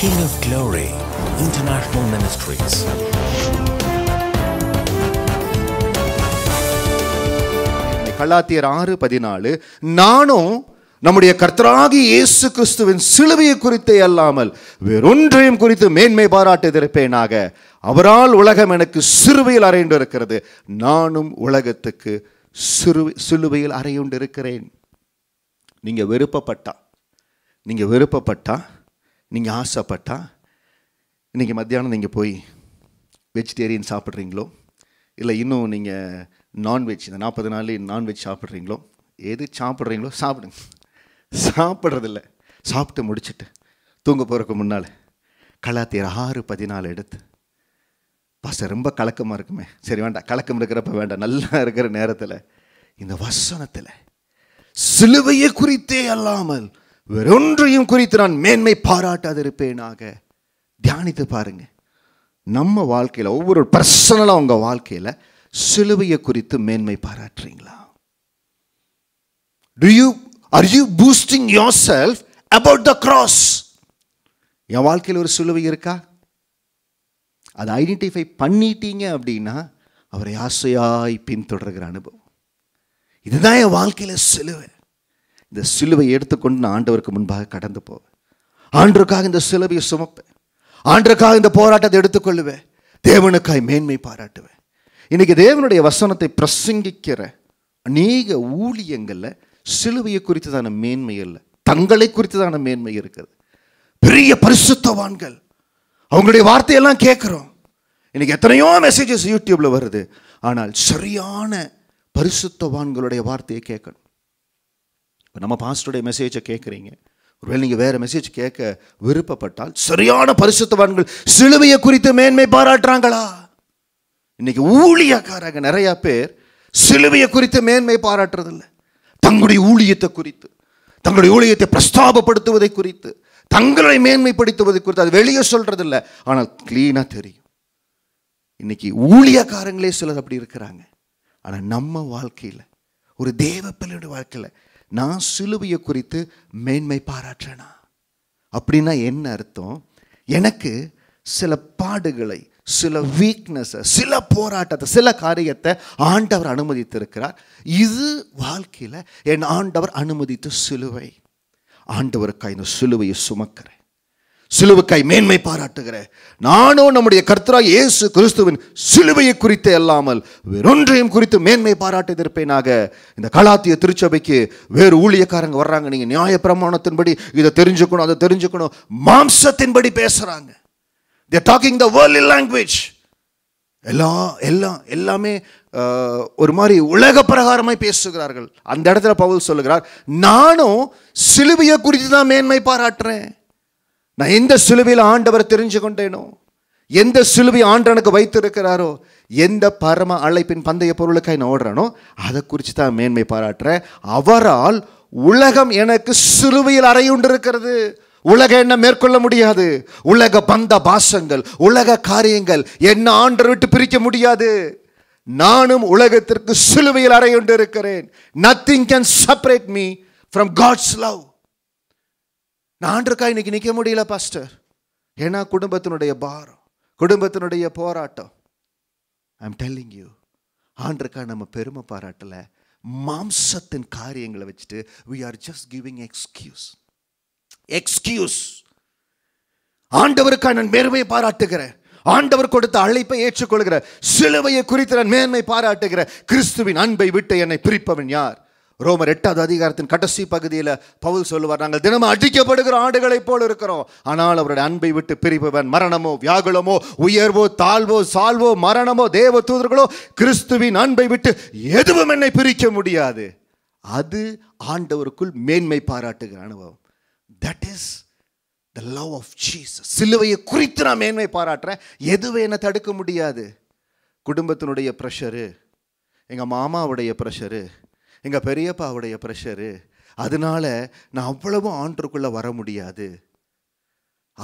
King of Glory International Ministries. கலாத்தியர் ஆறு பதினாலு நானும் நம்முடைய கர்த்தராகி இயேசு கிறிஸ்துவின் சிலுவையை குறித்தே அல்லாமல் வேறொன்றையும் குறித்து மேன்மை திருப்பேனாக அவரால் உலகம் எனக்கு சிறுவையில் அறையுண்டு இருக்கிறது நானும் உலகத்துக்கு சிறு சிலுவையில் அறையுண்டு இருக்கிறேன் நீங்கள் விருப்பப்பட்டா நீங்கள் விருப்பப்பட்டா நீங்கள் ஆசைப்பட்டால் இன்றைக்கி மத்தியானம் நீங்கள் போய் வெஜிடேரியன் சாப்பிட்றீங்களோ இல்லை இன்னும் நீங்கள் நான்வெஜ் இந்த நாற்பது நாள் நான்வெஜ் சாப்பிட்றீங்களோ எது சாப்பிட்றீங்களோ சாப்பிடுங்க சாப்பிட்றதில்ல சாப்பிட்டு முடிச்சுட்டு தூங்க போகிறதுக்கு முன்னால் கலாத்தேர் ஆறு பதினாலு எடுத்து பாச ரொம்ப கலக்கமாக இருக்குமே சரி வேண்டாம் கலக்கம் இருக்கிறப்ப வேண்டாம் நல்லா இருக்கிற நேரத்தில் இந்த வசனத்தில் சிலுவையை குறித்தே அல்லாமல் வேறொன்றையும் குறித்து நான் மேன்மை பாராட்டாதிருப்பேனாக தியானித்து பாருங்க நம்ம வாழ்க்கையில் ஒவ்வொரு பர்சனலாக உங்கள் வாழ்க்கையில் சிலுவையை குறித்து மேன்மை பாராட்டுறீங்களா do you are you boasting your self about the cross என் வாழ்க்கையில் ஒரு சிலுவை இருக்கா அதை ஐடென்டிஃபை பண்ணிட்டீங்க அப்படின்னா அவரை ஆசையாய் பின்தொடர்கிற அனுபவம் இதுதான் என் வாழ்க்கையில் சிலுவை இந்த சிலுவை எடுத்துக்கொண்டு நான் ஆண்டவருக்கு முன்பாக கடந்து போவேன் ஆண்டருக்காக இந்த சிலுவையை சுமப்பேன் ஆண்டருக்காக இந்த போராட்டத்தை எடுத்துக்கொள்ளுவேன் தேவனுக்காய் மேன்மை பாராட்டுவேன் இன்றைக்கி தேவனுடைய வசனத்தை பிரசங்கிக்கிற அநேக ஊழியங்களில் சிலுவையை குறித்ததான மேன்மை இல்லை தங்களை குறித்ததான மேன்மை இருக்குது பெரிய பரிசுத்தவான்கள் அவங்களுடைய வார்த்தையெல்லாம் கேட்குறோம் இன்னைக்கு எத்தனையோ மெசேஜஸ் யூடியூப்பில் வருது ஆனால் சரியான பரிசுத்தவான்களுடைய வார்த்தையை கேட்கணும் இப்போ நம்ம பாஸ்டருடைய மெசேஜை கேட்குறீங்க ஒருவேளை நீங்கள் வேறு மெசேஜ் கேட்க விருப்பப்பட்டால் சரியான பரிசுத்தவான்கள் சிலுவையை குறித்து மேன்மை பாராட்டுறாங்களா இன்றைக்கி ஊழியக்காரங்க நிறையா பேர் சிலுவையை குறித்து மேன்மை பாராட்டுறதில்லை தங்களுடைய ஊழியத்தை குறித்து தங்களுடைய ஊழியத்தை பிரஸ்தாபப்படுத்துவதை குறித்து தங்களை மேன்மைப்படுத்துவதை குறித்து அது வெளியே சொல்கிறதில்ல ஆனால் க்ளீனாக தெரியும் இன்றைக்கி ஊழியக்காரங்களே சிலர் அப்படி இருக்கிறாங்க ஆனால் நம்ம வாழ்க்கையில் ஒரு தேவ வாழ்க்கையில் நான் சிலுவையை குறித்து மேன்மை பாராட்டுறேனா அப்படின்னா என்ன அர்த்தம் எனக்கு சில பாடுகளை சில வீக்னஸை சில போராட்டத்தை சில காரியத்தை ஆண்டவர் அனுமதித்திருக்கிறார் இது வாழ்க்கையில் என் ஆண்டவர் அனுமதித்த சிலுவை ஆண்டவருக்காக இந்த சிலுவையை சுமக்கிறேன் சிலுவுக்காய் மேன்மை பாராட்டுகிற நானும் நம்முடைய கர்த்தரா இயேசு கிறிஸ்துவின் சிலுவையை குறித்து அல்லாமல் வேறொன்றையும் குறித்து மேன்மை பாராட்டியிருப்பேனாக இந்த கலாத்திய திருச்சபைக்கு வேறு ஊழியக்காரங்க வர்றாங்க நீங்கள் நியாய பிரமாணத்தின்படி இதை தெரிஞ்சுக்கணும் அதை தெரிஞ்சுக்கணும் மாம்சத்தின்படி பேசுகிறாங்க they talking the world language எல்லாம் எல்லாம் எல்லாமே ஒரு மாதிரி உலக பிரகாரமாய் பேசுகிறார்கள் அந்த இடத்துல பவுல் சொல்லுகிறார் நானும் சிலுவையை குறித்து தான் மேன்மை பாராட்டுறேன் நான் எந்த சிலுவையில் ஆண்டவர் தெரிஞ்சு கொண்டேனோ எந்த சிலுவை ஆண்டனுக்கு வைத்திருக்கிறாரோ எந்த பரம அழைப்பின் பந்தய பொருளுக்காக நான் ஓடுறானோ அதை குறித்து தான் மேன்மை பாராட்டுறேன் அவரால் உலகம் எனக்கு சிலுவையில் அறையுண்டிருக்கிறது உலக என்ன மேற்கொள்ள முடியாது உலக பந்த பாசங்கள் உலக காரியங்கள் என்ன ஆண்டர் விட்டு பிரிக்க முடியாது நானும் உலகத்திற்கு சிலுவையில் அறையுண்டு இருக்கிறேன் nothing can separate me from God's love நான் இருக்கா இன்னைக்கு நிற்க முடியல பாஸ்டர் ஏன்னா குடும்பத்தினுடைய பாரம் குடும்பத்தினுடைய போராட்டம் ஐம் டெல்லிங் யூ ஆண்டுக்கா நம்ம பெருமை பாராட்டில் மாம்சத்தின் காரியங்களை வச்சுட்டு we are just giving excuse excuse ஆண்டவருக்கா நான் மேன்மையை பாராட்டுகிறேன் ஆண்டவர் கொடுத்த அழைப்பை ஏற்றுக்கொள்கிற சிலுவையை குறித்து நான் மேன்மை பாராட்டுகிற கிறிஸ்துவின் அன்பை விட்டு என்னை பிரிப்பவன் யார் ரோமர் எட்டாவது அதிகாரத்தின் கடைசி பகுதியில் பவுல் சொல்லுவார் நாங்கள் தினமும் அடிக்கப்படுகிற ஆடுகளைப் போல் இருக்கிறோம் ஆனால் அவருடைய அன்பை விட்டு பிரிப்பவன் மரணமோ வியாகுலமோ உயர்வோ தாழ்வோ சால்வோ மரணமோ தேவ தூதர்களோ கிறிஸ்துவின் அன்பை விட்டு எதுவும் என்னை பிரிக்க முடியாது அது ஆண்டவருக்குள் மேன்மை பாராட்டுகிற அனுபவம் that is the love of Jesus சிலுவையை குறித்து நான் மேன்மை பாராட்டுறேன் எதுவே என்னை தடுக்க முடியாது குடும்பத்தினுடைய ப்ரெஷரு எங்கள் மாமாவுடைய ப்ரெஷரு எங்கள் பெரியப்பாவுடைய ப்ரெஷரு அதனால நான் அவ்வளவும் ஆண்டுக்குள்ளே வர முடியாது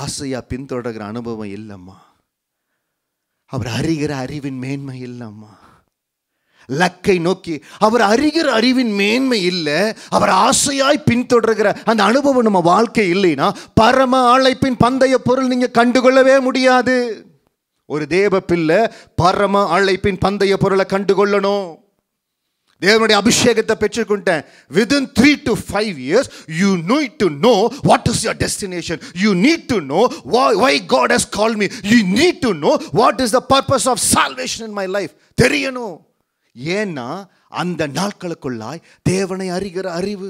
ஆசையாக பின்தொடர்கிற அனுபவம் இல்லைம்மா அவர் அறிகிற அறிவின் மேன்மை இல்லைம்மா லக்கை நோக்கி அவர் அறிகிற அறிவின் மேன்மை இல்லை அவர் ஆசையாய் பின்தொடர்கிற அந்த அனுபவம் நம்ம வாழ்க்கை இல்லைன்னா பரம அழைப்பின் பந்தய பொருள் நீங்கள் கண்டுகொள்ளவே முடியாது ஒரு தேவ பிள்ளை பரம அழைப்பின் பந்தய பொருளை கண்டுகொள்ளணும் தேவனுடைய அபிஷேகத்தை பெற்றுக்கொண்டேன் within three to five years you need to know what is your destination you need to know why God has call me you need to know what is the purpose of salvation in my life தெரியணும் ஏன்னா அந்த நாட்களுக்குள்ளாய் தேவனை அறிகிற அறிவு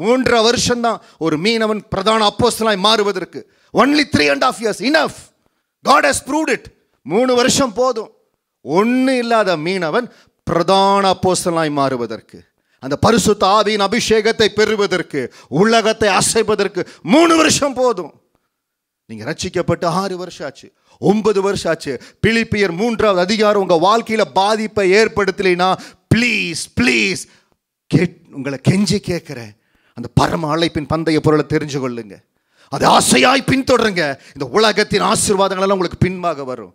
மூன்றரை வருஷம்தான் ஒரு மீனவன் பிரதான அப்போஸ்தலாய் மாறுவதற்கு only three and half years enough God has proved it மூணு வருஷம் போதும் ஒன்றும் இல்லாத மீனவன் பிரதான அப்போசலாய் மாறுவதற்கு அந்த பரிசு தாவியின் அபிஷேகத்தை பெறுவதற்கு உலகத்தை அசைப்பதற்கு மூணு வருஷம் போதும் நீங்கள் ரட்சிக்கப்பட்டு ஆறு வருஷம் ஆச்சு ஒன்பது வருஷம் ஆச்சு பிலிப்பியர் மூன்றாவது அதிகாரம் உங்கள் வாழ்க்கையில் பாதிப்பை ஏற்படுத்தலைன்னா ப்ளீஸ் ப்ளீஸ் கேட் உங்களை கெஞ்சி கேட்குறேன் அந்த பரம அழைப்பின் பந்தய பொருளை தெரிஞ்சு கொள்ளுங்க அது ஆசையாய் பின்தொடருங்க இந்த உலகத்தின் ஆசீர்வாதங்களெல்லாம் உங்களுக்கு பின்பாக வரும்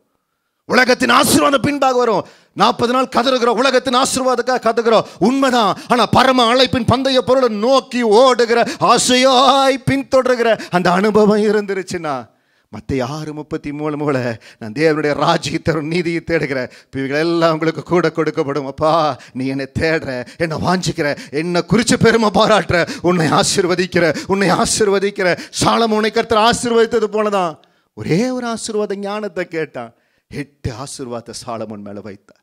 உலகத்தின் ஆசீர்வாதம் பின்பாக வரும் நாற்பது நாள் கதறுகிறோம் உலகத்தின் ஆசீர்வாதக்காக கதறுகிறோம் உண்மைதான் ஆனால் பரம அழைப்பின் பந்தய பொருளை நோக்கி ஓடுகிற ஆசையாய் பின்தொடர்கிற அந்த அனுபவம் இருந்துருச்சுன்னா மற்ற ஆறு முப்பத்தி மூணு மூல நான் தேவனுடைய ராஜ்யத்தை நீதியை தேடுகிறேன் இவைகள் எல்லாம் உங்களுக்கு கூட கொடுக்கப்படும் அப்பா நீ என்னை தேடுற என்னை வாஞ்சிக்கிற என்னை குறித்து பெருமை பாராட்டுற உன்னை ஆசிர்வதிக்கிற உன்னை ஆசிர்வதிக்கிற சாலம் உன்னை கருத்தர் ஆசிர்வதித்தது போலதான் ஒரே ஒரு ஆசீர்வாதம் ஞானத்தை கேட்டான் எட்டு ஆசிர்வாத சாலமன் மேலே வைத்தார்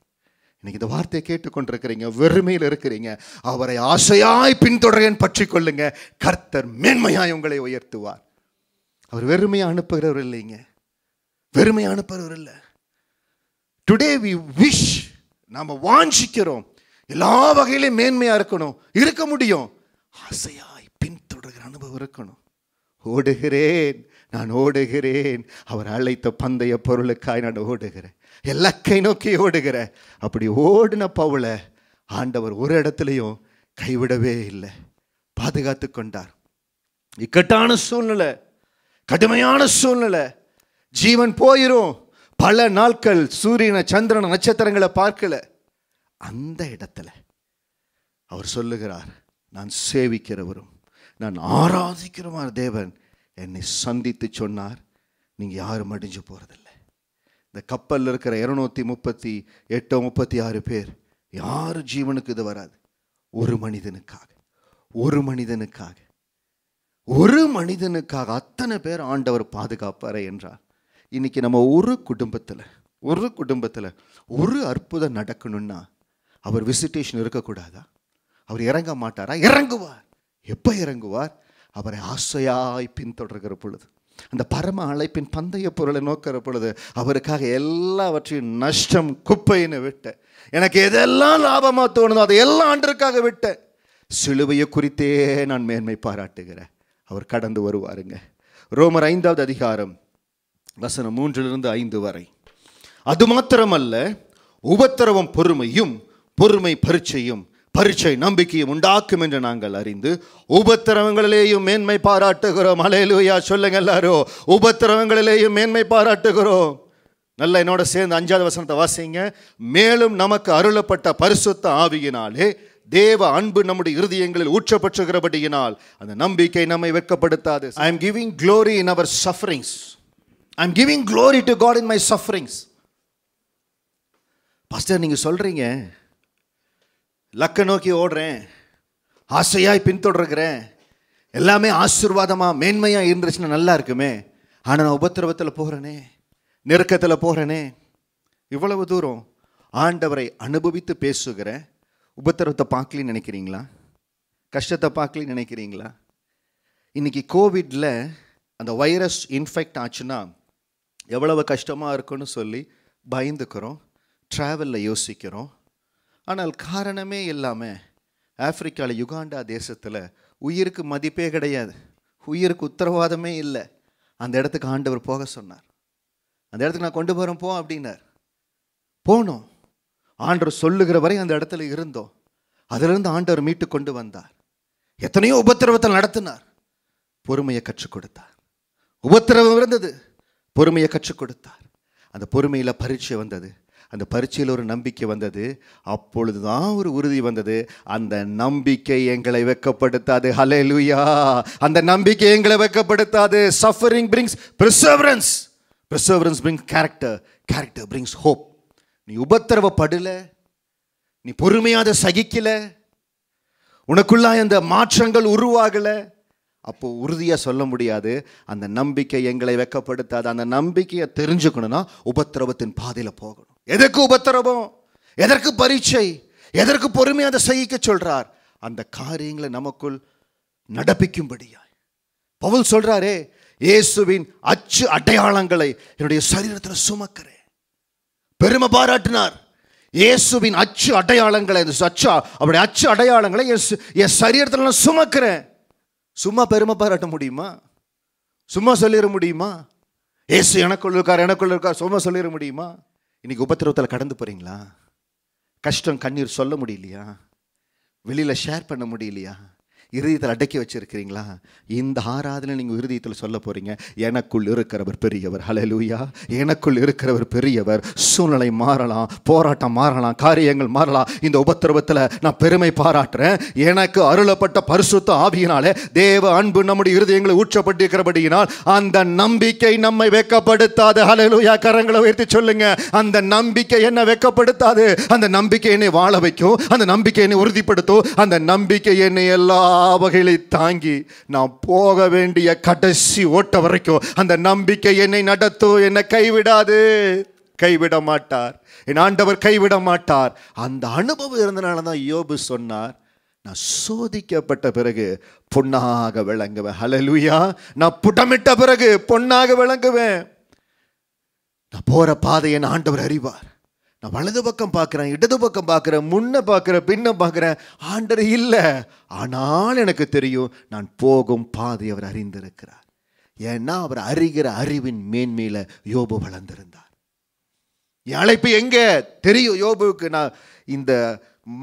இன்னைக்கு இந்த வார்த்தையை கேட்டுக்கொண்டிருக்கிறீங்க வெறுமையில் இருக்கிறீங்க அவரை ஆசையாய் பின்தொடரேன் பற்றி கொள்ளுங்க கர்த்தர் மேன்மையாய் உங்களை உயர்த்துவார் அவர் வெறுமையாக அனுப்புகிறவர் இல்லைங்க வெறுமையாக அனுப்புகிறவர் இல்லை டுடே வி விஷ் நாம் வாஞ்சிக்கிறோம் எல்லா வகையிலையும் மேன்மையாக இருக்கணும் இருக்க முடியும் ஆசையாய் பின்தொடர்கிற அனுபவம் இருக்கணும் ஓடுகிறேன் நான் ஓடுகிறேன் அவர் அழைத்த பந்தய பொருளுக்காய் நான் ஓடுகிறேன் எல்லாக்கை நோக்கி ஓடுகிறேன் அப்படி ஓடின பவுல ஆண்டவர் ஒரு இடத்துலையும் கைவிடவே இல்லை பாதுகாத்து கொண்டார் இக்கட்டான சூழ்நிலை கடுமையான சூழ்நிலை ஜீவன் போயிரும் பல நாட்கள் சூரியனை சந்திரன நட்சத்திரங்களை பார்க்கல அந்த இடத்துல அவர் சொல்லுகிறார் நான் சேவிக்கிறவரும் நான் ஆராதிக்கிறவர் தேவன் என்னை சந்தித்து சொன்னார் நீங்கள் யாரும் அடிஞ்சு போகிறதில்ல இந்த கப்பலில் இருக்கிற இரநூத்தி முப்பத்தி எட்டு முப்பத்தி ஆறு பேர் யார் ஜீவனுக்கு இது வராது ஒரு மனிதனுக்காக ஒரு மனிதனுக்காக ஒரு மனிதனுக்காக அத்தனை பேர் ஆண்டவர் பாதுகாப்பார் என்றார் இன்றைக்கி நம்ம ஒரு குடும்பத்தில் ஒரு குடும்பத்தில் ஒரு அற்புதம் நடக்கணும்னா அவர் விசிட்டேஷன் இருக்கக்கூடாதா அவர் இறங்க மாட்டாரா இறங்குவார் எப்போ இறங்குவார் அவரை ஆசையாய் பின்தொடர்கிற பொழுது அந்த பரம அழைப்பின் பந்தய பொருளை நோக்கிற பொழுது அவருக்காக எல்லாவற்றையும் நஷ்டம் குப்பைன்னு விட்டேன் எனக்கு எதெல்லாம் லாபமாக தோணுதோ அதை எல்லாம் ஆண்டிற்காக விட்டேன் சிலுவையை குறித்தே நான் மேன்மை பாராட்டுகிறேன் அவர் கடந்து வருவாருங்க ரோமர் ஐந்தாவது அதிகாரம் வசனம் மூன்றிலிருந்து ஐந்து வரை அது மாத்திரமல்ல உபத்திரவம் பொறுமையும் பொறுமை பரீட்சையும் பரீட்சை நம்பிக்கையை உண்டாக்கும் என்று நாங்கள் அறிந்து உபத்திரவங்களிலேயும் மேன்மை பாராட்டுகிறோம் அலையலுயா சொல்லுங்க எல்லாரும் உபத்திரவங்களிலேயும் மேன்மை பாராட்டுகிறோம் நல்லா என்னோட சேர்ந்து அஞ்சாவது வசனத்தை வாசிங்க மேலும் நமக்கு அருளப்பட்ட பரிசுத்த ஆவியினாலே தேவ அன்பு நம்முடைய இருதயங்களில் ஊற்றப்பட்டுகிறபடியினால் அந்த நம்பிக்கை நம்மை வெட்கப்படுத்தாது I am giving glory in our sufferings I am giving glory to God in my sufferings pastor நீங்கள் சொல்கிறீங்க லக்கை நோக்கி ஓடுறேன் ஆசையாய் பின்தொடர்கிறேன் எல்லாமே ஆசீர்வாதமாக மேன்மையாக இருந்துச்சுன்னா நல்லா இருக்குமே ஆனால் நான் உபத்திரவத்தில் போகிறேனே நெருக்கத்தில் போகிறேனே இவ்வளவு தூரம் ஆண்டவரை அனுபவித்து பேசுகிற உபத்திரவத்தை பார்க்கலன்னு நினைக்கிறீங்களா கஷ்டத்தை பார்க்கலன்னு நினைக்கிறீங்களா இன்றைக்கி கோவிடில் அந்த வைரஸ் இன்ஃபெக்ட் ஆச்சுன்னா எவ்வளவு கஷ்டமாக இருக்குன்னு சொல்லி பயந்துக்கிறோம் ட்ராவலில் யோசிக்கிறோம் ஆனால் காரணமே இல்லாமல் ஆப்பிரிக்காவில் யுகாண்டா தேசத்தில் உயிருக்கு மதிப்பே கிடையாது உயிருக்கு உத்தரவாதமே இல்லை அந்த இடத்துக்கு ஆண்டவர் போக சொன்னார் அந்த இடத்துக்கு நான் கொண்டு போகிறேன் போ அப்படின்னார் போனோம் ஆண்டவர் சொல்லுகிற வரை அந்த இடத்துல இருந்தோம் அதிலிருந்து ஆண்டவர் மீட்டு கொண்டு வந்தார் எத்தனையோ உபத்திரவத்தில் நடத்தினார் பொறுமையை கற்றுக் கொடுத்தார் உபத்திரவம் இருந்தது பொறுமையை கற்றுக் கொடுத்தார் அந்த பொறுமையில் பரீட்சை வந்தது அந்த பரீட்சையில் ஒரு நம்பிக்கை வந்தது அப்பொழுது தான் ஒரு உறுதி வந்தது அந்த நம்பிக்கை எங்களை வெக்கப்படுத்தாது ஹலே லூயா அந்த நம்பிக்கை எங்களை வெக்கப்படுத்தாது suffering brings perseverance perseverance brings character character brings hope நீ உபத்திரவப்படலை நீ பொறுமையாக சகிக்கலை உனக்குள்ளாய் அந்த மாற்றங்கள் உருவாகலை அப்போது உறுதியாக சொல்ல முடியாது அந்த நம்பிக்கை எங்களை வெக்கப்படுத்தாது அந்த நம்பிக்கையை தெரிஞ்சுக்கணுன்னா உபத்திரவத்தின் பாதையில் போகணும் எதற்கு உபத்திரவம் எதற்கு பரீட்சை எதற்கு பொறுமையாக அதை செய்யிக்க சொல்கிறார் அந்த காரியங்களை நமக்குள் நடப்பிக்கும்படியாய் பவுல் சொல்கிறாரே இயேசுவின் அச்சு அடையாளங்களை என்னுடைய சரீரத்தில் சுமக்கிறேன் பெருமை பாராட்டினார் இயேசுவின் அச்சு அடையாளங்களை இந்த அச்சா அவருடைய அச்சு அடையாளங்களை என் சரீரத்தில் நான் சுமக்கிறேன் சும்மா பெருமை பாராட்ட முடியுமா சும்மா சொல்லிட முடியுமா ஏசு எனக்குள்ள இருக்கார் எனக்குள்ள இருக்கார் சும்மா சொல்லிட முடியுமா இன்றைக்கி உபத்திரவத்தில் கடந்து போகிறீங்களா கஷ்டம் கண்ணீர் சொல்ல முடியலையா வெளியில் ஷேர் பண்ண முடியலையா இருதயத்தில் அடக்கி வச்சுருக்கிறீங்களா இந்த ஆராதனை நீங்கள் இருதயத்தில் சொல்ல போகிறீங்க எனக்குள் இருக்கிறவர் பெரியவர் ஹலலூயா எனக்குள் இருக்கிறவர் பெரியவர் சூழ்நிலை மாறலாம் போராட்டம் மாறலாம் காரியங்கள் மாறலாம் இந்த உபத்திரவத்தில் நான் பெருமை பாராட்டுறேன் எனக்கு அருளப்பட்ட பரிசுத்த ஆவியினாலே தேவ அன்பு நம்முடைய இருதயங்களை ஊற்றப்பட்டிருக்கிறபடியினால் அந்த நம்பிக்கை நம்மை வெக்கப்படுத்தாது ஹலலூயா கரங்களை உயர்த்தி சொல்லுங்க அந்த நம்பிக்கை என்ன வெக்கப்படுத்தாது அந்த நம்பிக்கை என்னை வாழ வைக்கும் அந்த நம்பிக்கை என்னை உறுதிப்படுத்தும் அந்த நம்பிக்கை என்னை எல்லா பாவகளை தாங்கி நான் போக வேண்டிய கடைசி ஓட்ட வரைக்கும் அந்த நம்பிக்கை என்னை நடத்தும் என்னை கைவிடாது கைவிட மாட்டார் என் ஆண்டவர் கைவிட மாட்டார் அந்த அனுபவம் இருந்தனால தான் யோபு சொன்னார் நான் சோதிக்கப்பட்ட பிறகு பொன்னாக விளங்குவேன் ஹலலுயா நான் புடமிட்ட பிறகு பொன்னாக விளங்குவேன் நான் போகிற பாதை என் ஆண்டவர் அறிவார் நான் வலது பக்கம் பார்க்குறேன் இடது பக்கம் பார்க்குறேன் முன்ன பார்க்குறேன் பின்ன பார்க்குறேன் ஆண்டர் இல்லை ஆனால் எனக்கு தெரியும் நான் போகும் பாதை அவர் அறிந்திருக்கிறார் ஏன்னா அவர் அறிகிற அறிவின் மேன்மையில் யோபு வளர்ந்திருந்தார் என் அழைப்பு எங்கே தெரியும் யோபுவுக்கு நான் இந்த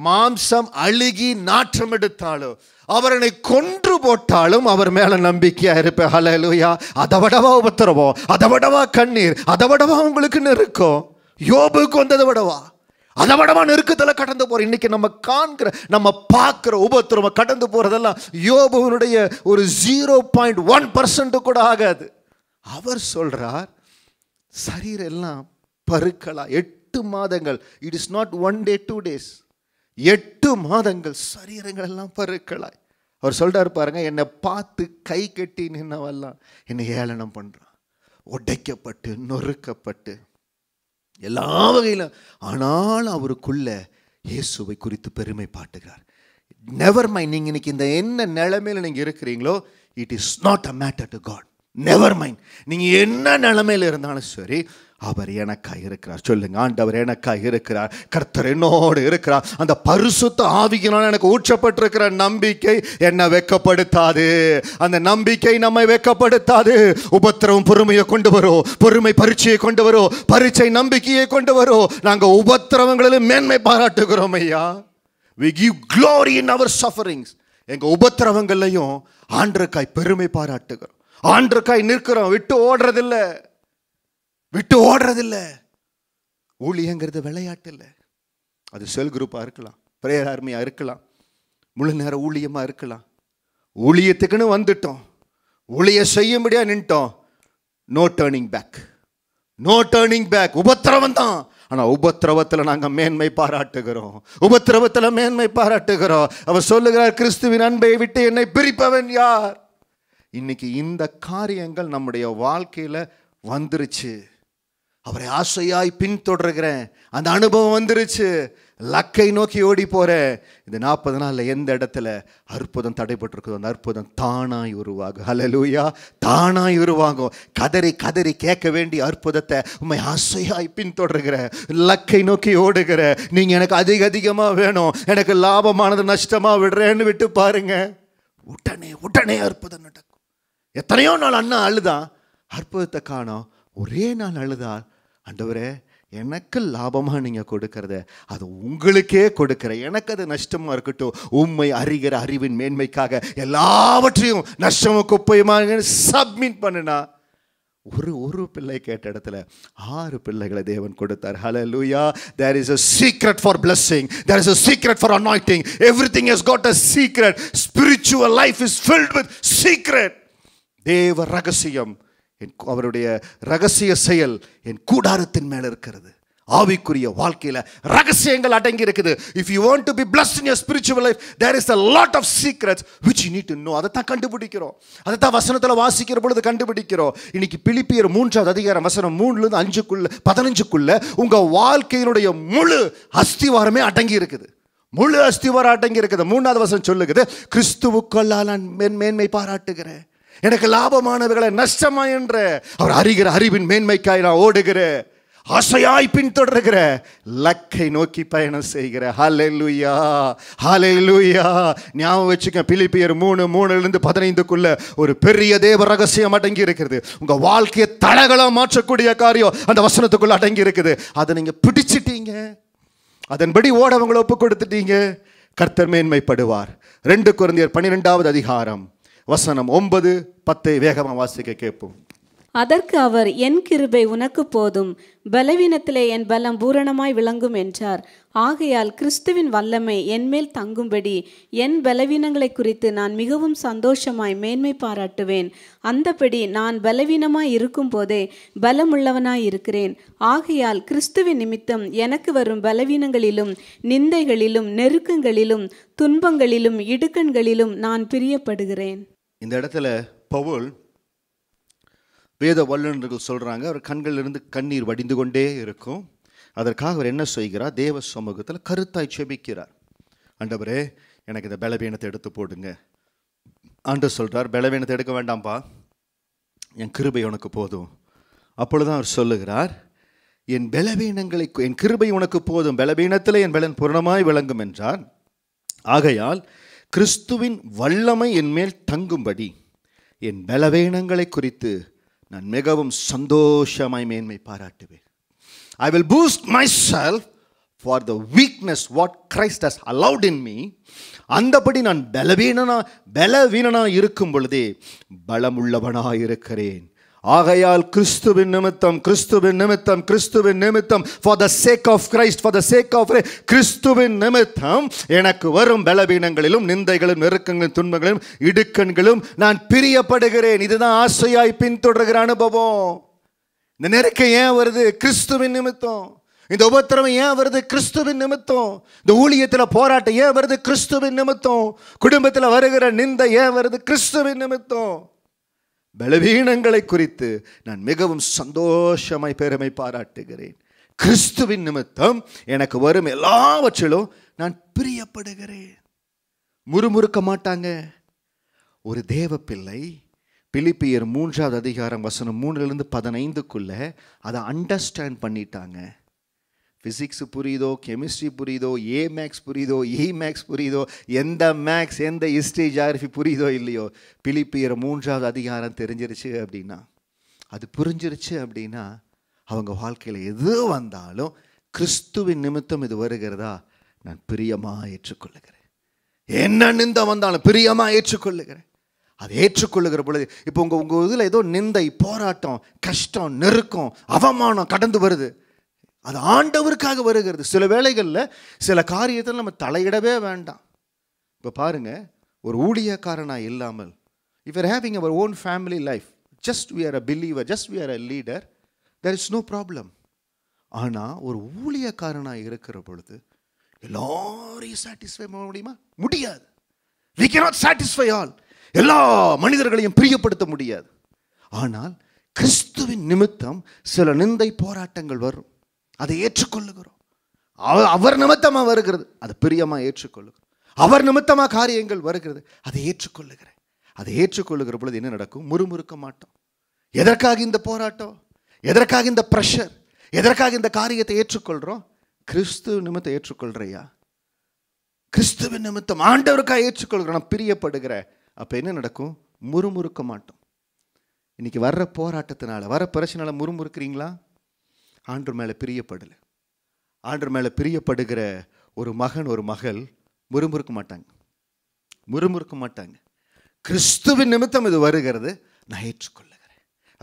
மாம்சம் அழுகி நாற்றம் எடுத்தாலும் அவரனை கொன்று போட்டாலும் அவர் மேலே நம்பிக்கையாக இருப்பேன் ஹலலுயா அதை விடவா உபத்திரவம் அதை விடவா கண்ணீர் அதை விடவா உங்களுக்குன்னு இருக்கும் யோபுக்கு வந்ததை விடவா அதை விடமா நெருக்கத்தில் கடந்து போகிற இன்னைக்கு நம்ம காண்கிற நம்ம பார்க்குற உபத்திரம கடந்து போகிறதெல்லாம் யோபுவனுடைய ஒரு ஜீரோ பாயிண்ட் ஒன் பர்சன்ட்டு கூட ஆகாது அவர் சொல்கிறார் சரீரம் எல்லாம் பருக்களா எட்டு மாதங்கள் it is not one day two days எட்டு மாதங்கள் சரீரங்கள் எல்லாம் பருக்களாய் அவர் சொல்கிறார் பாருங்க என்னை பார்த்து கை கட்டி நின்னவெல்லாம் என்னை ஏளனம் பண்ணுறான் உடைக்கப்பட்டு நொறுக்கப்பட்டு எல்லா வகையிலும் ஆனால் அவருக்குள்ள இயேசுவை குறித்து பெருமை பாட்டுகிறார் நெவர் மைண்ட் நீங்கள் இன்னைக்கு இந்த என்ன நிலைமையில் நீங்கள் இருக்கிறீங்களோ it is not a matter to God never mind நீங்கள் என்ன நிலைமையில் இருந்தாலும் சரி அவர் எனக்காக இருக்கிறார் சொல்லுங்க ஆண்டவர் எனக்காக இருக்கிறார் கர்த்தர் என்னோடு இருக்கிறார் அந்த பரிசுத்த ஆவியினால் எனக்கு ஊற்றப்பட்டிருக்கிற நம்பிக்கை என்னை வெக்கப்படுத்தாது அந்த நம்பிக்கை நம்மை வெக்கப்படுத்தாது உபத்திரவம் பொறுமையை கொண்டு வரும் பொறுமை பரீட்சையை கொண்டு வரும் பரீட்சை நம்பிக்கையை கொண்டு வரும் நாங்கள் உபத்திரவங்களிலும் மேன்மை பாராட்டுகிறோம் ஐயா we give glory in our sufferings எங்கள் உபத்திரவங்கள்லையும் ஆண்டருக்காய் பெருமை பாராட்டுகிறோம் ஆண்டருக்காய் நிற்கிறோம் விட்டு ஓடுறதில்லை விட்டு ஓடுறதில்லை ஊழியங்கிறது விளையாட்டு இல்லை அது செல் குரூப்பாக இருக்கலாம் பிரேயர் ஆர்மியாக இருக்கலாம் முழு நேர ஊழியமாக இருக்கலாம் ஊழியத்துக்குன்னு வந்துட்டோம் ஊழிய செய்யும்படியாக நின்ட்டோம் no turning back no turning back உபத்திரவம் தான் ஆனால் உபத்திரவத்தில் நாங்கள் மேன்மை பாராட்டுகிறோம் உபத்திரவத்தில் மேன்மை பாராட்டுகிறோம் அவர் சொல்லுகிறார் கிறிஸ்துவின் அன்பை விட்டு என்னை பிரிப்பவன் யார் இன்னைக்கு இந்த காரியங்கள் நம்முடைய வாழ்க்கையில் வந்துருச்சு அவரை ஆசையாய் பின்தொடர்கிறேன் அந்த அனுபவம் வந்துருச்சு லக்கை நோக்கி ஓடி போகிறேன் இந்த நாற்பது நாளில் எந்த இடத்துல அற்புதம் தடைபட்டிருக்குதோ அந்த அற்புதம் தானாய் உருவாகும் ஹலலூயா தானாய் உருவாகும் கதறி கதறி கேட்க வேண்டிய அற்புதத்தை உண்மை ஆசையாய் பின்தொடர்கிற லக்கை நோக்கி ஓடுகிற நீங்கள் எனக்கு அதிக அதிகமாக வேணும் எனக்கு லாபமானது நஷ்டமாக விடுறேன்னு விட்டு பாருங்க உடனே உடனே அற்புதம் நடக்கும் எத்தனையோ நாள் அண்ணா அழுதான் அற்புதத்தை காணோம் ஒரே நாள் அழுதால் அண்டவரே எனக்கு லாபமாக நீங்கள் கொடுக்கறத அது உங்களுக்கே கொடுக்கிற எனக்கு அது நஷ்டமாக இருக்கட்டும் உண்மை அறிகிற அறிவின் மேன்மைக்காக எல்லாவற்றையும் நஷ்டமும் குப்பையுமாக சப்மிட் பண்ணுனா ஒரு ஒரு பிள்ளை கேட்ட இடத்துல ஆறு பிள்ளைகளை தேவன் கொடுத்தார் hallelujah there is a secret for blessing there is a secret for anointing everything is got a secret spiritual life is filled with secret தேவ ரகசியம் என் அவருடைய ரகசிய செயல் என் கூடாரத்தின் மேலே இருக்கிறது ஆவிக்குரிய வாழ்க்கையில் ரகசியங்கள் அடங்கி இருக்குது if you want to be bless in your spiritual life there is a lot of secrets which you need know அதை தான் கண்டுபிடிக்கிறோம் அதை தான் வசனத்தில் வாசிக்கிற பொழுது கண்டுபிடிக்கிறோம் இன்னைக்கு பிலிப்பியர் மூன்றாவது அதிகாரம் வசனம் மூணுலேருந்து அஞ்சுக்குள்ள பதினஞ்சுக்குள்ள உங்கள் வாழ்க்கையினுடைய முழு அஸ்திவாரமே அடங்கி இருக்குது முழு அஸ்திவாரம் அடங்கி இருக்குது மூணாவது வசனம் சொல்லுகிறது கிறிஸ்துவுக்குள்ளால் நான் மேன்மை பாராட்டுகிறேன் எனக்கு லாபமானவர்களை நஷ்டமா என்ற அவர் அறிகிற அறிவின் மேன்மைக்காய் நான் ஓடுகிற ஆசையாய் பின்தொடர்கிற லக்கை நோக்கி பயணம் செய்கிற ஹலே லூயா ஹலே லூயா ஞாபகம் வச்சுக்க பிலிப்பியர் மூணு மூணுலேருந்து பதினைந்துக்குள்ள ஒரு பெரிய தேவ ரகசியம் அடங்கி இருக்கிறது உங்கள் வாழ்க்கையை தடகளாக மாற்றக்கூடிய காரியம் அந்த வசனத்துக்குள்ள அடங்கி இருக்குது அதை நீங்கள் பிடிச்சிட்டீங்க அதன்படி ஓடவங்களை ஒப்பு கொடுத்துட்டீங்க கர்த்தர் மேன்மைப்படுவார் ரெண்டு குழந்தையர் பன்னிரெண்டாவது அதிகாரம் வசனம் ஒன்பது பத்தை வேகமாக வாசிக்க கேட்போம் அதற்கு அவர் என் கிருபை உனக்கு போதும் பலவீனத்திலே என் பலம் பூரணமாய் விளங்கும் என்றார் ஆகையால் கிறிஸ்துவின் வல்லமை என்மேல் தங்கும்படி என் பலவீனங்களை குறித்து நான் மிகவும் சந்தோஷமாய் மேன்மை பாராட்டுவேன் அந்தபடி நான் பலவீனமாய் இருக்கும் போதே பலமுள்ளவனாய் இருக்கிறேன் ஆகையால் கிறிஸ்துவின் நிமித்தம் எனக்கு வரும் பலவீனங்களிலும் நிந்தைகளிலும் நெருக்கங்களிலும் துன்பங்களிலும் இடுக்கண்களிலும் நான் பிரியப்படுகிறேன் இந்த இடத்துல பவுல் வேத வல்லுநர்கள் சொல்கிறாங்க அவர் கண்களிலிருந்து கண்ணீர் வடிந்து கொண்டே இருக்கும் அதற்காக அவர் என்ன செய்கிறார் தேவ சமூகத்தில் கருத்தாய் செபிக்கிறார் ஆண்டவரே எனக்கு இந்த பலவீனத்தை எடுத்து போடுங்க ஆண்டு சொல்கிறார் பலவீனத்தை எடுக்க வேண்டாம்ப்பா என் கிருபை உனக்கு போதும் அப்பொழுது அவர் சொல்லுகிறார் என் பலவீனங்களை என் கிருபை உனக்கு போதும் பலவீனத்தில் என் பலன் பூரணமாய் விளங்கும் என்றார் ஆகையால் கிறிஸ்துவின் வல்லமை என்மேல் தங்கும்படி என் பலவீனங்களை குறித்து நான் மிகவும் சந்தோஷமாய் மேன்மை பாராட்டுவேன் I will boast my self for the weakness what Christ has allowed in me அந்தபடி நான் பலவீனனா பலவீனனாக இருக்கும் பொழுதே பலமுள்ளவனாக இருக்கிறேன் ஆகையால் கிறிஸ்துவின் நிமித்தம் கிறிஸ்துவின் நிமித்தம் கிறிஸ்துவின் நிமித்தம் for the sake of Christ for the sake of கிறிஸ்துவின் நிமித்தம் எனக்கு வரும் பலவீனங்களிலும் நிந்தைகளும் நெருக்கங்களும் துன்பங்களும் இடுக்கண்களும் நான் பிரியப்படுகிறேன் இதுதான் ஆசையாய் பின்தொடர்கிற அனுபவம் இந்த நெருக்கம் ஏன் வருது கிறிஸ்துவின் நிமித்தம் இந்த உபத்திரம் ஏன் வருது கிறிஸ்துவின் நிமித்தம் இந்த ஊழியத்தில் போராட்டம் ஏன் வருது கிறிஸ்துவின் நிமித்தம் குடும்பத்தில் வருகிற நிந்தை ஏன் வருது கிறிஸ்துவின் நிமித்தம் பலவீனங்களை குறித்து நான் மிகவும் சந்தோஷமாய் பெருமை பாராட்டுகிறேன் கிறிஸ்துவின் நிமித்தம் எனக்கு வரும் எல்லாவற்றிலும் நான் பிரியப்படுகிறேன் முறுமுறுக்க மாட்டாங்க ஒரு தேவ பிள்ளை பிலிப்பியர் மூன்றாவது அதிகாரம் வசனம் மூணுலேருந்து பதினைந்துக்குள்ளே அதை அண்டர்ஸ்டாண்ட் பண்ணிட்டாங்க ஃபிசிக்ஸு புரியுதோ கெமிஸ்ட்ரி புரியுதோ ஏ மேக்ஸ் புரியுதோ இ e மேக்ஸ் புரியுதோ எந்த மேக்ஸ் எந்த ஹிஸ்ட்ரி ஜாகிரஃபி புரியுதோ இல்லையோ பிலிப்பியர் மூன்றாவது அதிகாரம் தெரிஞ்சிருச்சு அப்படின்னா அது புரிஞ்சிருச்சு அப்படின்னா அவங்க வாழ்க்கையில் எது வந்தாலும் கிறிஸ்துவின் நிமித்தம் இது வருகிறதா நான் பிரியமாக ஏற்றுக்கொள்ளுகிறேன் என்ன நிந்த வந்தாலும் பிரியமாக ஏற்றுக்கொள்ளுகிறேன் அதை ஏற்றுக்கொள்ளுகிற பொழுது இப்போ உங்கள் உங்கள் இதில் ஏதோ நிந்தை போராட்டம் கஷ்டம் நெருக்கம் அவமானம் கடந்து வருது அது ஆண்டவருக்காக வருகிறது சில வேளைகளில் சில காரியத்தில் நம்ம தலையிடவே வேண்டாம் இப்போ பாருங்கள் ஒரு ஊழியக்காரனாக இல்லாமல் if are having our own family life just we are a believer just we are a leader there is no problem ஆனால் ஒரு ஊழியக்காரனாக இருக்கிற பொழுது எல்லாரையும் சாட்டிஸ்ஃபை பண்ண முடியுமா முடியாது வி கேனாட் சாட்டிஸ்ஃபை ஆல் எல்லா மனிதர்களையும் பிரியப்படுத்த முடியாது ஆனால் கிறிஸ்துவின் நிமித்தம் சில நிந்தை போராட்டங்கள் வரும் அதை ஏற்றுக்கொள்ளுகிறோம் அவர் அவர் நிமித்தமாக வருகிறது அதை பிரியமாக ஏற்றுக்கொள்ளுகிறோம் அவர் நிமித்தமாக காரியங்கள் வருகிறது அதை ஏற்றுக்கொள்ளுகிறேன் அதை ஏற்றுக்கொள்ளுகிற பொழுது என்ன நடக்கும் முறுமுறுக்க மாட்டோம் எதற்காக இந்த போராட்டம் எதற்காக இந்த ப்ரெஷர் எதற்காக இந்த காரியத்தை ஏற்றுக்கொள்கிறோம் கிறிஸ்து நிமித்தம் ஏற்றுக்கொள்கிறையா கிறிஸ்துவின் நிமித்தம் ஆண்டவருக்காக ஏற்றுக்கொள்கிறோம் நான் பிரியப்படுகிற அப்போ என்ன நடக்கும் முறுமுறுக்க மாட்டோம் இன்றைக்கி வர்ற போராட்டத்தினால வர பிரச்சனையால் முறுமுறுக்கிறீங்களா ஆண்டு மேலே பிரியப்படலை ஆண்டு மேலே பிரியப்படுகிற ஒரு மகன் ஒரு மகள் முறுமுறுக்க மாட்டாங்க முறுமுறுக்க மாட்டாங்க கிறிஸ்துவின் நிமித்தம் இது வருகிறது நான் ஏற்றுக்கொள்ளுகிறேன்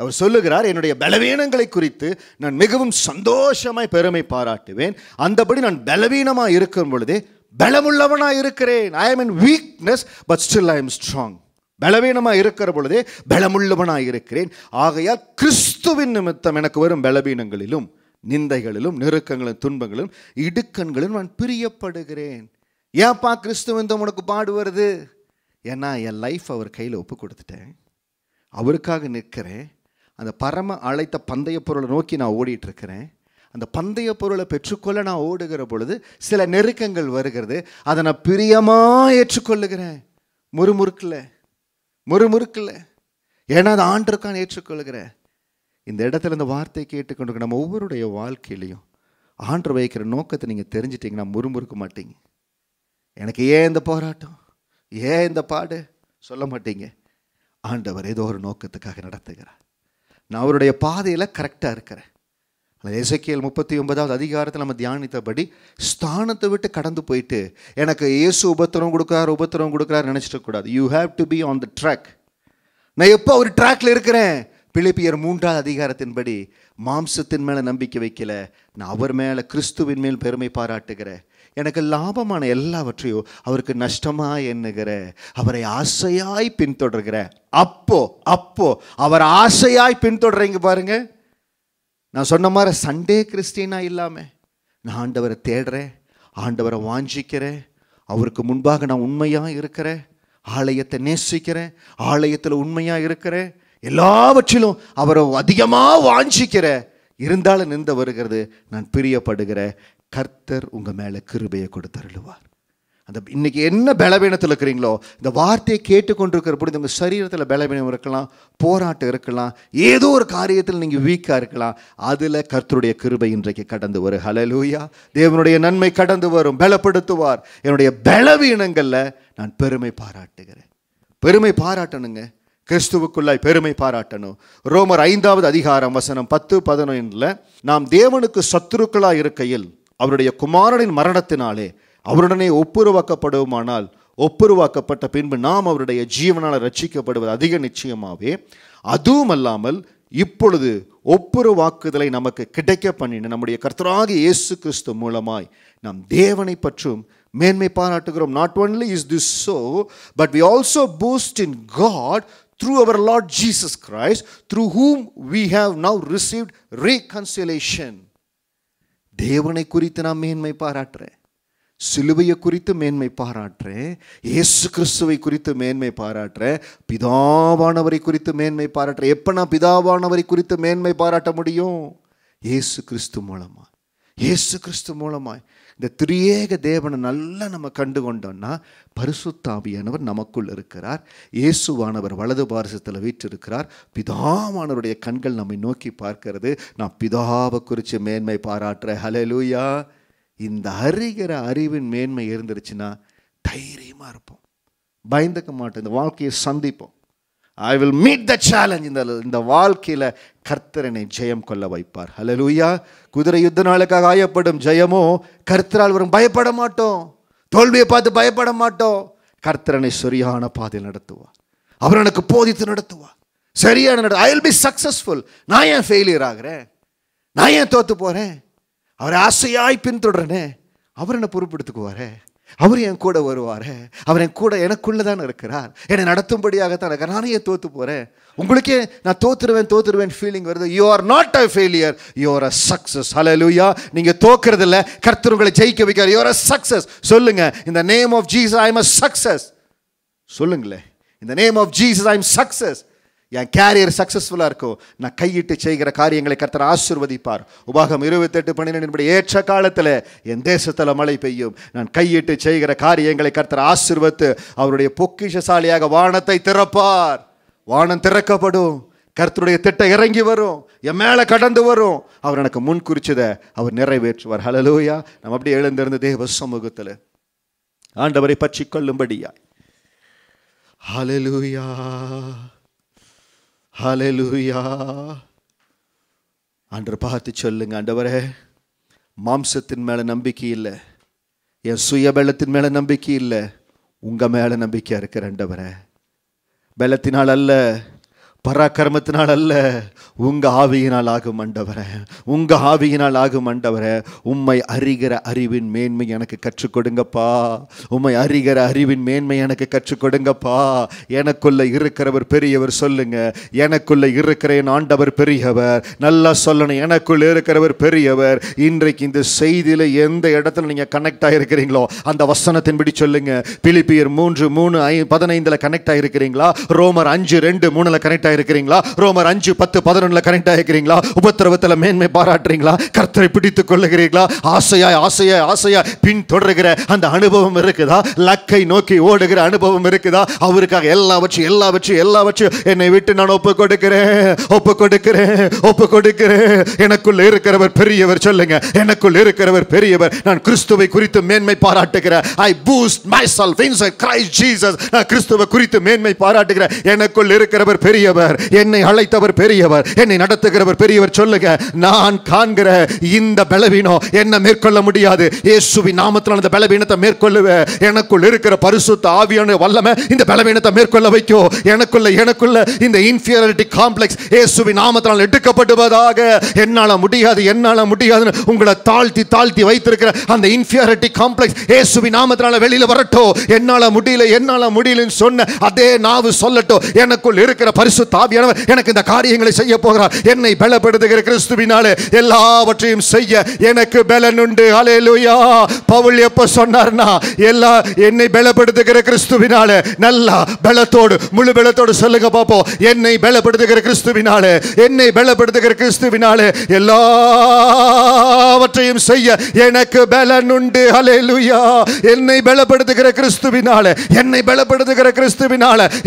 அவர் சொல்லுகிறார் என்னுடைய பலவீனங்களை குறித்து நான் மிகவும் சந்தோஷமாய் பெருமை பாராட்டுவேன் அந்தபடி நான் பலவீனமாக இருக்கும் பொழுதே பலமுள்ளவனாக இருக்கிறேன் I am in weakness but still I am strong பலவீனமாக இருக்கிற பொழுதே பலமுள்ளவனாக இருக்கிறேன் ஆகையால் கிறிஸ்துவின் நிமித்தம் எனக்கு வரும் பலவீனங்களிலும் நிந்தைகளிலும் நெருக்கங்களும் துன்பங்களும் இடுக்கண்களும் நான் பிரியப்படுகிறேன் ஏப்பா கிறிஸ்துவந்தம் உனக்கு பாடு வருது ஏன்னா என் லைஃப் அவர் கையில் ஒப்பு கொடுத்துட்டேன் அவருக்காக நிற்கிறேன் அந்த பரம அழைத்த பந்தய பொருளை நோக்கி நான் ஓடிட்டுருக்கிறேன் அந்த பந்தய பொருளை பெற்றுக்கொள்ள நான் ஓடுகிற பொழுது சில நெருக்கங்கள் வருகிறது அதை நான் பிரியமாக ஏற்றுக்கொள்ளுகிறேன் முறுமுறுக்கில் முறுமுறுக்கில் ஏன்னா அது ஆண்டுக்கான் ஏற்றுக்கொள்கிறேன் இந்த இடத்துல இந்த வார்த்தை கேட்டுக்கொண்டு நம்ம ஒவ்வொருடைய வாழ்க்கையிலையும் ஆண்டு வைக்கிற நோக்கத்தை நீங்கள் தெரிஞ்சிட்டிங்கன்னா முறுமுறுக்க மாட்டீங்க எனக்கு ஏன் இந்த போராட்டம் ஏன் இந்த பாடு சொல்ல மாட்டீங்க ஆண்டவர் ஏதோ ஒரு நோக்கத்துக்காக நடத்துகிறார் நான் அவருடைய பாதையில் கரெக்டாக இருக்கிறேன் அந்த இசைக்கியல் முப்பத்தி ஒன்பதாவது அதிகாரத்தில் நம்ம தியானித்தபடி ஸ்தானத்தை விட்டு கடந்து போயிட்டு எனக்கு இயேசு உபத்திரம் கொடுக்குறாரு உபத்திரம் கொடுக்குறாரு நினச்சிட்டு கூடாது you have to be on the track நான் எப்போ ஒரு ட்ராக்ல இருக்கிறேன் பிழைப்பியர் மூன்றாவது அதிகாரத்தின்படி மாம்சத்தின் மேலே நம்பிக்கை வைக்கல நான் அவர் மேலே கிறிஸ்துவின் மேல் பெருமை பாராட்டுகிற எனக்கு லாபமான எல்லாவற்றையும் அவருக்கு நஷ்டமாக எண்ணுகிற அவரை ஆசையாய் பின்தொடர்கிற அப்போ அப்போ அவர் ஆசையாய் பின்தொடர்றீங்க பாருங்க நான் சொன்ன மாதிரி சண்டே கிறிஸ்டினா இல்லாமல் நான் ஆண்டவரை தேடுறேன் ஆண்டவரை வாஞ்சிக்கிறேன் அவருக்கு முன்பாக நான் உண்மையாக இருக்கிறேன் ஆலயத்தை நேசிக்கிறேன் ஆலயத்தில் உண்மையாக இருக்கிறேன் எல்லாவற்றிலும் அவரை அதிகமாக வாஞ்சிக்கிற இருந்தாலும் நின்று வருகிறது நான் பிரியப்படுகிற கர்த்தர் உங்கள் மேலே கிருபையை கொடுத்தருளுவார் அந்த இன்றைக்கி என்ன பலவீனத்தில் இருக்கிறீங்களோ இந்த வார்த்தையை கேட்டுக்கொண்டிருக்கிற பொழுது உங்கள் சரீரத்தில் பலவீனம் இருக்கலாம் போராட்டம் இருக்கலாம் ஏதோ ஒரு காரியத்தில் நீங்கள் வீக்காக இருக்கலாம் அதில் கர்த்தருடைய கிருபை இன்றைக்கு கடந்து வரும் ஹலலூயா தேவனுடைய நன்மை கடந்து வரும் பலப்படுத்துவார் என்னுடைய பலவீனங்களில் நான் பெருமை பாராட்டுகிறேன் பெருமை பாராட்டணுங்க கிறிஸ்துவுக்குள்ளாய் பெருமை பாராட்டணும் ரோமர் ஐந்தாவது அதிகாரம் வசனம் பத்து பதினொன்றில் நாம் தேவனுக்கு சத்துருக்களாக இருக்கையில் அவருடைய குமாரனின் மரணத்தினாலே அவருடனே ஒப்புருவாக்கப்படுவோமானால் ஒப்புருவாக்கப்பட்ட பின்பு நாம் அவருடைய ஜீவனால் ரட்சிக்கப்படுவது அதிக நிச்சயமாகவே அதுவும் அல்லாமல் இப்பொழுது ஒப்புருவாக்குதலை நமக்கு கிடைக்க பண்ணின நம்முடைய கர்த்தராக இயேசு கிறிஸ்து மூலமாய் நாம் தேவனை பற்றும் மேன்மை பாராட்டுகிறோம் not only is this so but we also boast in God through our Lord Jesus Christ, through whom we have now received reconciliation தேவனை குறித்து நான் மேன்மை பாராட்டுறேன் சிலுவையை குறித்து மேன்மை பாராட்டுறேன் இயேசு கிறிஸ்துவை குறித்து மேன்மை பாராட்டுறேன் பிதாவானவரை குறித்து மேன்மை பாராட்டுறேன் எப்போ நான் பிதாவானவரை குறித்து மேன்மை பாராட்ட முடியும் இயேசு கிறிஸ்து மூலமாக இயேசு கிறிஸ்து மூலமாய் இந்த திரியேக தேவனை நல்லா நம்ம கண்டு கொண்டோம்னா பரிசுத்தாவியானவர் நமக்குள் இருக்கிறார் இயேசுவானவர் வலது பாரசத்தில் வீற்றிருக்கிறார் பிதாவானவருடைய கண்கள் நம்மை நோக்கி பார்க்கிறது நான் பிதாவை குறித்து மேன்மை பாராட்டுற ஹலலூயா இந்த அறிகிற அறிவின் மேன்மை இருந்துருச்சுன்னா தைரியமாக இருப்போம் பயந்துக்க மாட்டோம் இந்த வாழ்க்கையை சந்திப்போம் I will meet the challenge இந்த இந்த வாழ்க்கையில் கர்த்தரனை ஜெயம் கொள்ள வைப்பார் லூயா குதிரை யுத்த நாளுக்காக ஆயப்படும் ஜெயமோ கர்த்தரால் வரும் பயப்பட மாட்டோம் தோல்வியை பார்த்து பயப்பட மாட்டோம் கர்த்தரனை சரியான பாதையில் நடத்துவா அவர் எனக்கு போதித்து நடத்துவா சரியான நட ஐ வில் பி சக்ஸஸ்ஃபுல் நான் ஏன் ஃபெயிலியர் ஆகிறேன் நான் ஏன் தோற்று போகிறேன் அவரை ஆசையாய் பின்தொடரனே அவர் என்னை பொறுப்படுத்துக்குவாரே அவர் என் கூட வருவார் அவர் என் கூட எனக்குள்ளே தான் இருக்கிறார் என்னை நடத்தும்படியாகத்தான் தான் நானே தோற்று போகிறேன் உங்களுக்கே நான் தோத்துருவேன் தோத்துருவேன் ஃபீலிங் வருது you are not a failure you are a success hallelujah நீங்கள் தோக்கிறது இல்லை கர்த்தர் உங்களை ஜெயிக்க வைக்கிறார் யூஆர் அ சக்ஸஸ் சொல்லுங்க in the name of Jesus I am a success சொல்லுங்களேன் in the name of Jesus I am success என் கேரியர் சக்ஸஸ்ஃபுல்லாக இருக்கோ நான் கையிட்டு செய்கிற காரியங்களை கர்த்தர் ஆசிர்வதிப்பார் உபாகம் இருபத்தெட்டு பன்னிரெண்டு ஏற்ற காலத்தில் என் தேசத்தில் மழை பெய்யும் நான் கையிட்டு செய்கிற காரியங்களை கர்த்தர் ஆசிர்வத்து அவருடைய பொக்கிஷசாலியாக வானத்தை திறப்பார் வானம் திறக்கப்படும் கர்த்தருடைய திட்டம் இறங்கி வரும் என் மேலே கடந்து வரும் அவர் எனக்கு முன் குறிச்சதை அவர் நிறைவேற்றுவார் ஹலலூயா நம்ம அப்படியே எழுந்திருந்த தேவ சமூகத்தில் ஆண்டவரை பற்றி கொள்ளும்படியா ஹலலூயா ஹலலூயா அன்று பார்த்து சொல்லுங்க அண்டவரே மாம்சத்தின் மேலே நம்பிக்கை இல்லை என் சுய பலத்தின் மேலே நம்பிக்கை இல்லை உங்கள் மேலே நம்பிக்கையா இருக்கிற அண்டவரே பலத்தினால் அல்ல பராக்கிரமத்தினால் அல்ல உங்கள் ஆவியினால் ஆகும் மண்டவரே உங்கள் ஆவியினால் ஆகும் மண்டவரே உம்மை அறிகிற அறிவின் மேன்மை எனக்கு கற்றுக் கொடுங்கப்பா உம்மை அறிகிற அறிவின் மேன்மை எனக்கு கற்றுக் கொடுங்கப்பா எனக்குள்ளே இருக்கிறவர் பெரியவர் சொல்லுங்க எனக்குள்ளே இருக்கிற என் ஆண்டவர் பெரியவர் நல்லா சொல்லணும் எனக்குள்ளே இருக்கிறவர் பெரியவர் இன்றைக்கு இந்த செய்தியில் எந்த இடத்துல நீங்கள் கனெக்ட் ஆகிருக்கிறீங்களோ அந்த வசனத்தின்படி சொல்லுங்க பிலிப்பியர் மூன்று மூணு ஐ பதினைந்தில் கனெக்ட் ஆகிருக்கிறீங்களா ரோமர் அஞ்சு ரெண்டு மூணில் கனெக்ட் ஆகி இருக்கிறீங்களா ரோமர் அஞ்சு பத்து பதினொன்றில் கரெக்டாக இருக்கிறீங்களா உபத்திரவத்தில் மேன்மை பாராட்டுறீங்களா கர்த்தரை பிடித்து கொள்ளுகிறீங்களா ஆசையாய் ஆசையாய் ஆசையாய் பின் தொடர்கிற அந்த அனுபவம் இருக்குதா லக்கை நோக்கி ஓடுகிற அனுபவம் இருக்குதா அவருக்காக எல்லாவற்றையும் எல்லாவற்றையும் எல்லாவற்றையும் என்னை விட்டு நான் ஒப்பு கொடுக்கிறேன் ஒப்பு கொடுக்கிறேன் ஒப்பு கொடுக்கிறேன் எனக்குள் இருக்கிறவர் பெரியவர் சொல்லுங்க எனக்குள் இருக்கிறவர் பெரியவர் நான் கிறிஸ்துவை குறித்து மேன்மை பாராட்டுகிறேன் ஐ பூஸ்ட் மை செல்ஃப் நான் கிறிஸ்துவை குறித்து மேன்மை பாராட்டுகிறேன் எனக்குள் இருக்கிறவர் பெரியவர் பெரியவர் என்னை அழைத்தவர் பெரியவர் என்னை நடத்துகிறவர் பெரியவர் சொல்லுங்க நான் காண்கிற இந்த பலவீனம் என்ன மேற்கொள்ள முடியாது இயேசுவி நாமத்தில் அந்த பலவீனத்தை மேற்கொள்ளுவேன் எனக்குள் இருக்கிற பரிசுத்த ஆவியான வல்லமை இந்த பலவீனத்தை மேற்கொள்ள வைக்கும் எனக்குள்ள எனக்குள்ள இந்த இன்ஃபீரியாரிட்டி காம்ப்ளெக்ஸ் இயேசுவி நாமத்தினால் எடுக்கப்படுவதாக என்னால் முடியாது என்னால் முடியாதுன்னு உங்களை தாழ்த்தி தாழ்த்தி வைத்திருக்கிற அந்த இன்ஃபியாரிட்டி காம்ப்ளெக்ஸ் இயேசுவி நாமத்தினால வெளியில் வரட்டும் என்னால் முடியல என்னால் முடியலன்னு சொன்ன அதே நாவு சொல்லட்டும் எனக்குள் இருக்கிற பரிசுத்த ஆவியானவர் எனக்கு இந்த காரியங்களை செய்ய போகிறார் என்னை பலப்படுத்துகிற கிறிஸ்துவினாலே எல்லாவற்றையும் செய்ய எனக்கு பலன் உண்டு அலையலுயா பவுல் எப்ப சொன்னார்னா எல்லா என்னை பலப்படுத்துகிற கிறிஸ்துவினாலே நல்லா பலத்தோடு முழு பலத்தோடு சொல்லுங்க பாப்போம் என்னை பலப்படுத்துகிற கிறிஸ்துவினாலே என்னை பலப்படுத்துகிற கிறிஸ்துவினாலே எல்லாவற்றையும் செய்ய எனக்கு பலன் உண்டு அலையலுயா என்னை பலப்படுத்துகிற கிறிஸ்துவினாலே என்னை பலப்படுத்துகிற கிறிஸ்துவினால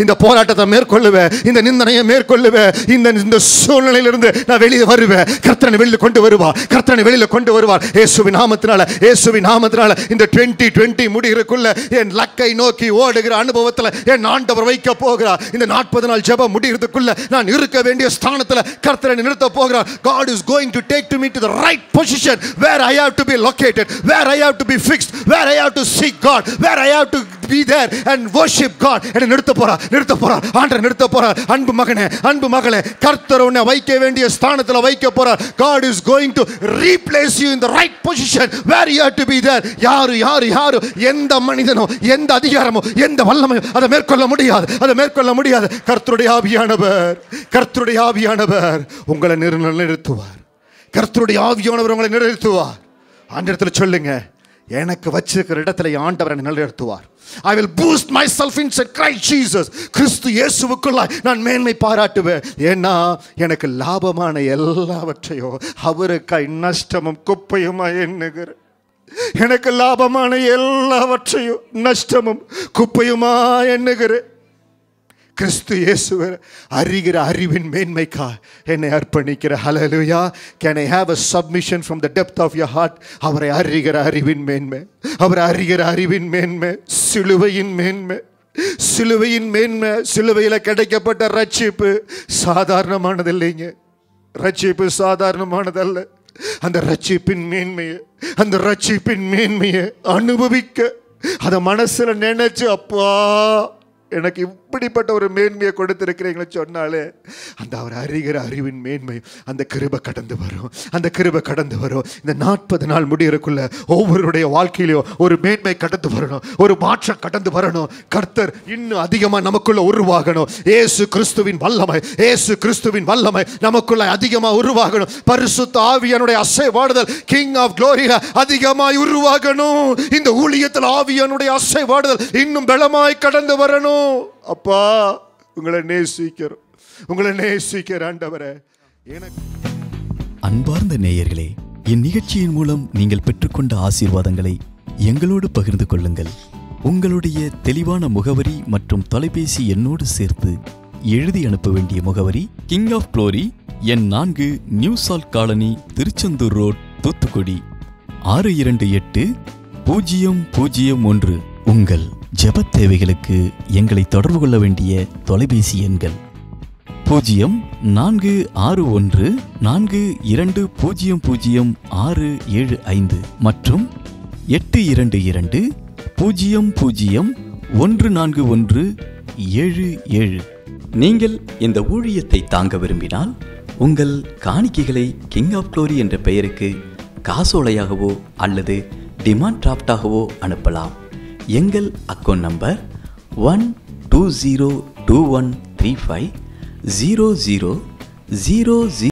இந்த போராட்டத்தை மேற்கொள்ளுவேன் இந்த நிந்தனை பிரயாணம் மேற்கொள்ளுவேன் இந்த இந்த சூழ்நிலையிலிருந்து நான் வெளியே வருவேன் கர்த்தனை வெளியில் கொண்டு வருவார் கர்த்தனை வெளியில் கொண்டு வருவார் ஏசுவி நாமத்தினால ஏசுவி நாமத்தினால இந்த டுவெண்ட்டி டுவெண்ட்டி முடிகிறக்குள்ள என் லக்கை நோக்கி ஓடுகிற அனுபவத்தில் என் ஆண்டவர் வைக்க போகிறார் இந்த நாற்பது நாள் ஜபம் முடிகிறதுக்குள்ள நான் இருக்க வேண்டிய ஸ்தானத்தில் கர்த்தனை நிறுத்த போகிறார் God is going to take to me to right position where I have to be located where I have to be fixed where I have to seek God where I have to be there and worship God என்ன நிறுத்த போறா நிறுத்த போறா ஆண்டரை நிறுத்த போறா அன்பு மகனே அன்பு மகளே கர்த்தர் உன்னை வைக்க வேண்டிய ஸ்தானத்தில் வைக்க போறார் God is going to replace you in the right position where you to be there யாரு யாரு யாரு எந்த மனிதனோ எந்த அதிகாரமோ எந்த வல்லமையோ அதை மேற்கொள்ள முடியாது அதை மேற்கொள்ள முடியாது கர்த்தருடைய ஆவியானவர் கர்த்தருடைய ஆவியானவர் உங்களை நிறுத்துவார் கர்த்தருடைய ஆவியானவர் உங்களை நிறுத்துவார் அந்த இடத்துல சொல்லுங்கள் எனக்கு வச்சிருக்கிற இடத்துல ஆண்டவர் என்னை நிலைநிறுத்துவார் I will boast my self in செட் கிரை ஜீசஸ் கிறிஸ்து இயேசுவுக்குள்ளாய் நான் மேன்மை பாராட்டுவேன் ஏன்னா எனக்கு லாபமான எல்லாவற்றையும் அவருக்காய் நஷ்டமும் குப்பையுமாய் எண்ணுகிற எனக்கு லாபமான எல்லாவற்றையும் நஷ்டமும் குப்பையுமா எண்ணுகிறேன் கிறிஸ்து இயேசுவர் அறிகிற அறிவின் மேன்மைக்கா என்னை அர்ப்பணிக்கிற hallelujah can I have a submission from the depth of your heart அவரை அறிகிற அறிவின் மேன்மை அவரை அறிகிற அறிவின் மேன்மை சிலுவையின் மேன்மை சிலுவையின் மேன்மை சிலுவையில் கிடைக்கப்பட்ட ரட்சிப்பு சாதாரணமானது இல்லைங்க ரட்சிப்பு சாதாரணமானதல்ல அந்த ரட்சிப்பின் மேன்மையை அந்த ரட்சிப்பின் மேன்மையை அனுபவிக்க அதை மனசில் நினைச்சு அப்பா எனக்கு எப்படிப்பட்ட ஒரு மேன்மையை கொடுத்துருக்கிறீங்கன்னு சொன்னாலே அந்த அவர் அறிகிற அறிவின் மேன்மை அந்த கிருபை கடந்து வரும் அந்த கிருபை கடந்து வரும் இந்த நாற்பது நாள் முடியறக்குள்ள ஒவ்வொருடைய வாழ்க்கையிலையும் ஒரு மேன்மை கடந்து வரணும் ஒரு மாற்றம் கடந்து வரணும் கர்த்தர் இன்னும் அதிகமாக நமக்குள்ள உருவாகணும் ஏசு கிறிஸ்துவின் வல்லமை ஏசு கிறிஸ்துவின் வல்லமை நமக்குள்ள அதிகமாக உருவாகணும் பரிசுத்த ஆவியனுடைய அசைவாடுதல் கிங் ஆஃப் க்ளோரியா அதிகமாய் உருவாகணும் இந்த ஊழியத்தில் ஆவியனுடைய அசைவாடுதல் இன்னும் பலமாய் கடந்து வரணும் அப்பா உங்களை நேசிக்கிறோம் உங்களை நேசிக்கிற ஆண்டவரே எனக்கு அன்பார்ந்த நேயர்களே இந்நிகழ்ச்சியின் மூலம் நீங்கள் பெற்றுக்கொண்ட ஆசீர்வாதங்களை எங்களோடு பகிர்ந்து கொள்ளுங்கள் உங்களுடைய தெளிவான முகவரி மற்றும் தொலைபேசி எண்ணோடு சேர்த்து எழுதி அனுப்ப வேண்டிய முகவரி கிங் ஆஃப் குளோரி எண் நான்கு new salt colony Tiruchendur road Thoothukudi ஆறு இரண்டு எட்டு பூஜ்ஜியம் பூஜ்ஜியம் ஒன்று உங்கள் ஜெபத் தேவைகளுக்கு எங்களை தொடர்பு கொள்ள வேண்டிய தொலைபேசி எண்கள் பூஜ்ஜியம் நான்கு ஆறு ஒன்று நான்கு இரண்டு பூஜ்ஜியம் பூஜ்ஜியம் ஆறு ஏழு ஐந்து மற்றும் எட்டு இரண்டு இரண்டு பூஜ்ஜியம் பூஜ்ஜியம் ஒன்று நான்கு ஒன்று ஏழு ஏழு நீங்கள் இந்த ஊழியத்தை தாங்க விரும்பினால் உங்கள் காணிக்கைகளை கிங் ஆஃப் க்ளோரி என்ற பெயருக்கு காசோலையாகவோ அல்லது டிமாண்ட் டிராஃப்டாகவோ அனுப்பலாம் எங்கள் account number one two zero two one three five zero zero zero zero